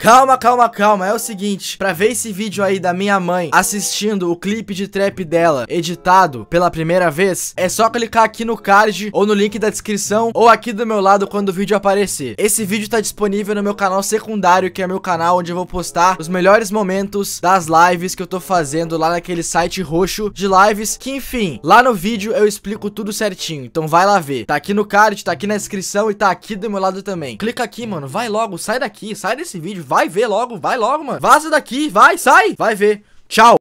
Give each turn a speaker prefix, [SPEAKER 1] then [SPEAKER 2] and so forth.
[SPEAKER 1] Calma, calma, calma, é o seguinte, pra ver esse vídeo aí da minha mãe assistindo o clipe de trap dela editado pela primeira vez, é só clicar aqui no card ou no link da descrição ou aqui do meu lado quando o vídeo aparecer. Esse vídeo tá disponível no meu canal secundário, que é meu canal onde eu vou postar os melhores momentos das lives que eu tô fazendo lá naquele site roxo de lives, que enfim, lá no vídeo eu explico tudo certinho, então vai lá ver. Tá aqui no card, tá aqui na descrição e tá aqui do meu lado também. Clica aqui, mano, vai logo, sai daqui, sai desse vídeo, Vai ver logo, vai logo, mano. Vaza daqui, vai, sai. Vai ver. Tchau.